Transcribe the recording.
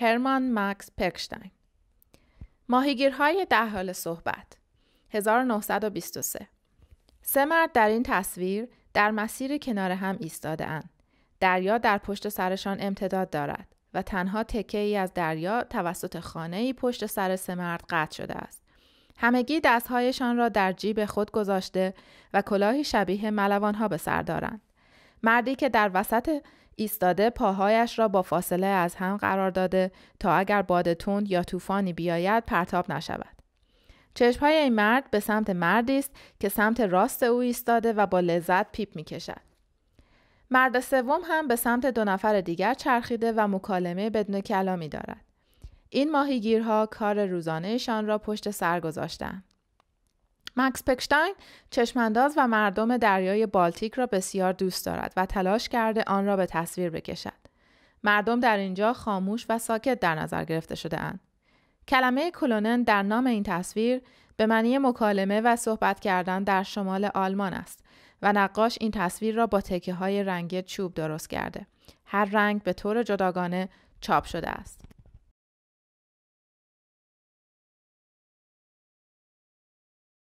هرمان مکس پکشتاین ماهیگیرهای در حال صحبت 1923 سه مرد در این تصویر در مسیر کنار هم ایستاده اند. دریا در پشت سرشان امتداد دارد و تنها تکه ای از دریا توسط خانه ای پشت سر سه مرد قطع شده است. همگی دستهایشان را در جیب خود گذاشته و کلاهی شبیه ملوانها به سر دارند. مردی که در وسط ایستاده پاهایش را با فاصله از هم قرار داده تا اگر باد تند یا طوفانی بیاید پرتاب نشود. چشمهای این مرد به سمت مردی است که سمت راست او ایستاده و با لذت پیپ کشد. مرد سوم هم به سمت دو نفر دیگر چرخیده و مکالمه بدون کلامی دارد. این ماهیگیرها کار روزانهشان را پشت سر گذاشتند. مکس پکشتاین چشمانداز و مردم دریای بالتیک را بسیار دوست دارد و تلاش کرده آن را به تصویر بکشد. مردم در اینجا خاموش و ساکت در نظر گرفته شده اند. کلمه کلونن در نام این تصویر به معنی مکالمه و صحبت کردن در شمال آلمان است و نقاش این تصویر را با تکه های رنگی چوب درست کرده. هر رنگ به طور جداگانه چاپ شده است.